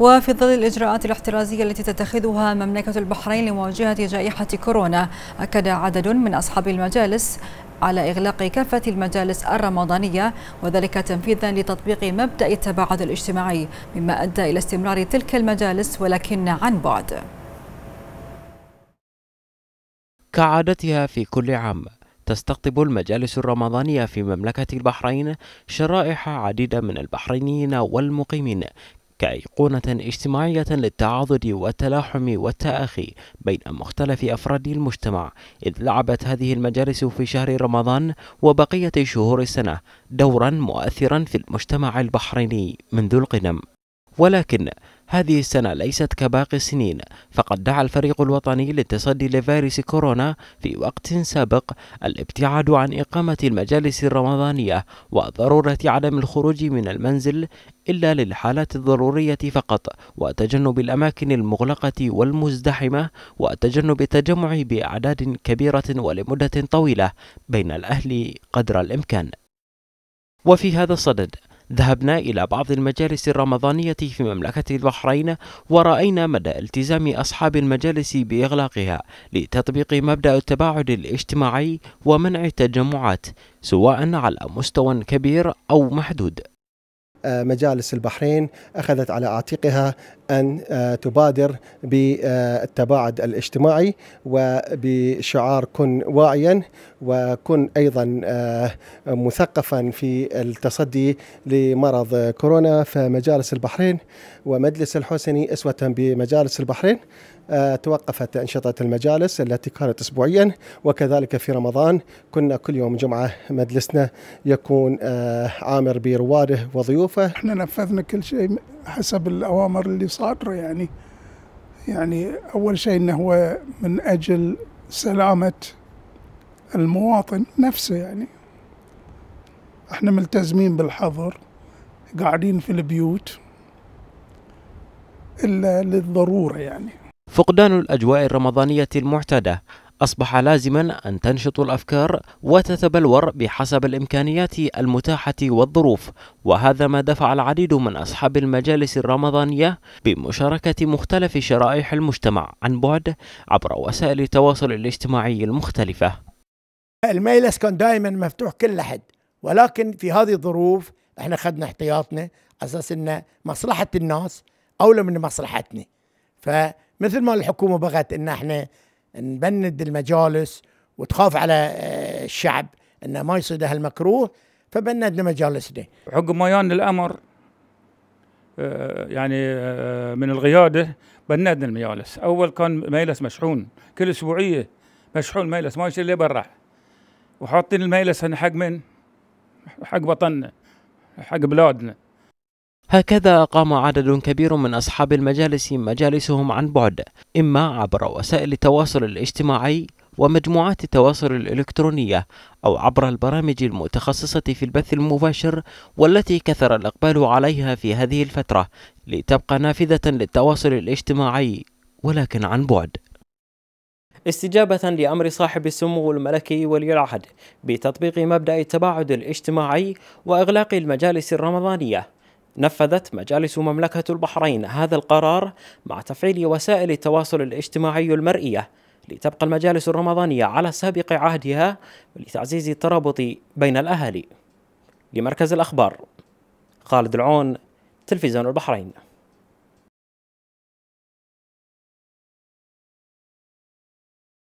وفي ظل الإجراءات الاحترازية التي تتخذها مملكة البحرين لمواجهة جائحة كورونا أكد عدد من أصحاب المجالس على إغلاق كافة المجالس الرمضانية وذلك تنفيذا لتطبيق مبدأ التباعد الاجتماعي مما أدى إلى استمرار تلك المجالس ولكن عن بعد كعادتها في كل عام تستقطب المجالس الرمضانية في مملكة البحرين شرائح عديدة من البحرينيين والمقيمين كأيقونة اجتماعية للتعاضد والتلاحم والتآخي بين مختلف أفراد المجتمع إذ لعبت هذه المجالس في شهر رمضان وبقية شهور السنة دورا مؤثرا في المجتمع البحريني منذ القدم ولكن هذه السنة ليست كباقي السنين فقد دعا الفريق الوطني للتصدي لفيروس كورونا في وقت سابق الابتعاد عن إقامة المجالس الرمضانية وضرورة عدم الخروج من المنزل إلا للحالات الضرورية فقط وتجنب الأماكن المغلقة والمزدحمة وتجنب التجمع بأعداد كبيرة ولمدة طويلة بين الأهل قدر الإمكان وفي هذا الصدد ذهبنا إلى بعض المجالس الرمضانية في مملكة البحرين ورأينا مدى التزام أصحاب المجالس بإغلاقها لتطبيق مبدأ التباعد الاجتماعي ومنع التجمعات سواء على مستوى كبير أو محدود مجالس البحرين اخذت على عاتقها ان آه، تبادر بالتباعد الاجتماعي وبشعار كن واعيا وكن ايضا آه، مثقفا في التصدي لمرض كورونا فمجالس البحرين ومجلس الحسني اسوه بمجالس البحرين آه، توقفت أنشطة المجالس التي كانت أسبوعيا وكذلك في رمضان كنا كل يوم جمعة مجلسنا يكون عامر برواده وضيوف فاحنا نفذنا كل شيء حسب الاوامر اللي صادره يعني يعني اول شيء انه هو من اجل سلامه المواطن نفسه يعني احنا ملتزمين بالحظر قاعدين في البيوت الا للضروره يعني فقدان الاجواء الرمضانيه المعتاده أصبح لازما أن تنشط الأفكار وتتبلور بحسب الإمكانيات المتاحة والظروف وهذا ما دفع العديد من أصحاب المجالس الرمضانية بمشاركة مختلف شرائح المجتمع عن بعد عبر وسائل التواصل الاجتماعي المختلفة المجلس كان دائما مفتوح كل أحد ولكن في هذه الظروف احنا خدنا احتياطنا اساس ان مصلحه الناس اولى من مصلحتنا فمثل ما الحكومه بغت ان احنا نبند المجالس وتخاف على آه، الشعب انه ما يصيد هالمكروه فبندنا مجالسنا عقب ما يان الامر آه، يعني آه، من القياده بندنا المجالس اول كان مجلس مشحون كل اسبوعيه مشحون مجلس ما يشيل برا وحاطين المجلس حق من حق وطننا حق بلادنا هكذا قام عدد كبير من أصحاب المجالس مجالسهم عن بعد إما عبر وسائل التواصل الاجتماعي ومجموعات التواصل الإلكترونية أو عبر البرامج المتخصصة في البث المباشر والتي كثر الإقبال عليها في هذه الفترة لتبقى نافذة للتواصل الاجتماعي ولكن عن بعد استجابة لأمر صاحب السمو الملكي ولي العهد بتطبيق مبدأ التباعد الاجتماعي وإغلاق المجالس الرمضانية نفذت مجالس مملكة البحرين هذا القرار مع تفعيل وسائل التواصل الاجتماعي المرئية لتبقى المجالس الرمضانية على سابق عهدها لتعزيز الترابط بين الأهالي لمركز الأخبار خالد العون تلفزيون البحرين